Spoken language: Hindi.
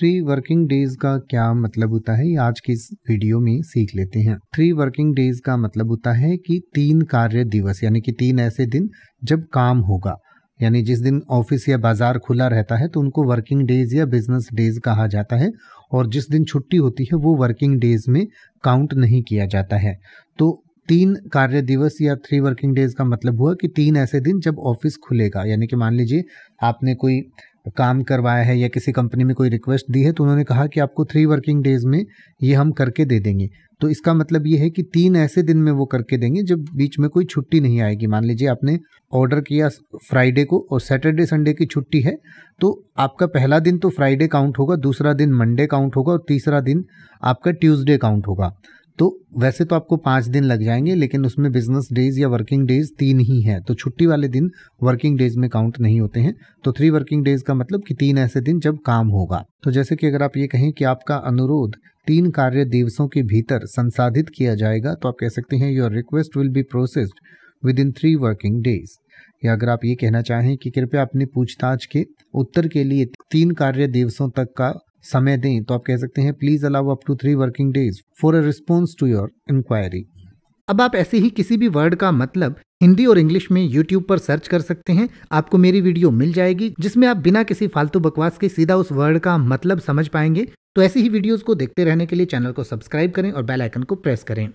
थ्री वर्किंग डेज का क्या मतलब होता है आज की इस वीडियो में सीख लेते हैं थ्री वर्किंग डेज का मतलब होता है कि तीन कार्य दिवस यानी कि तीन ऐसे दिन जब काम होगा यानी जिस दिन ऑफिस या बाजार खुला रहता है तो उनको वर्किंग डेज या बिजनेस डेज कहा जाता है और जिस दिन छुट्टी होती है वो वर्किंग डेज में काउंट नहीं किया जाता है तो तीन कार्य दिवस या थ्री वर्किंग डेज का मतलब हुआ कि तीन ऐसे दिन जब ऑफिस खुलेगा यानी कि मान लीजिए आपने कोई काम करवाया है या किसी कंपनी में कोई रिक्वेस्ट दी है तो उन्होंने कहा कि आपको थ्री वर्किंग डेज में ये हम करके दे देंगे तो इसका मतलब ये है कि तीन ऐसे दिन में वो करके देंगे जब बीच में कोई छुट्टी नहीं आएगी मान लीजिए आपने ऑर्डर किया फ्राइडे को और सैटरडे संडे की छुट्टी है तो आपका पहला दिन तो फ्राइडे काउंट होगा दूसरा दिन मंडे काउंट होगा और तीसरा दिन आपका ट्यूजडे काउंट होगा तो वैसे तो आपको पाँच दिन लग जाएंगे लेकिन उसमें बिजनेस डेज या वर्किंग डेज तीन ही हैं तो छुट्टी वाले दिन वर्किंग डेज में काउंट नहीं होते हैं तो थ्री वर्किंग डेज का मतलब कि तीन ऐसे दिन जब काम होगा तो जैसे कि अगर आप ये कहें कि आपका अनुरोध तीन कार्य दिवसों के भीतर संसाधित किया जाएगा तो आप कह सकते हैं your request will be processed within three working days या अगर आप ये कहना चाहें कि कृपया अपनी पूछताछ के उत्तर के लिए तीन कार्य दिवसों तक का समय दें तो आप कह सकते हैं please allow up to three working days for a response to your inquiry अब आप ऐसे ही किसी भी वर्ड का मतलब हिंदी और इंग्लिश में यूट्यूब पर सर्च कर सकते हैं आपको मेरी वीडियो मिल जाएगी जिसमें आप बिना किसी फालतू बकवास के सीधा उस वर्ड का मतलब समझ पाएंगे तो ऐसी ही वीडियोस को देखते रहने के लिए चैनल को सब्सक्राइब करें और बेल आइकन को प्रेस करें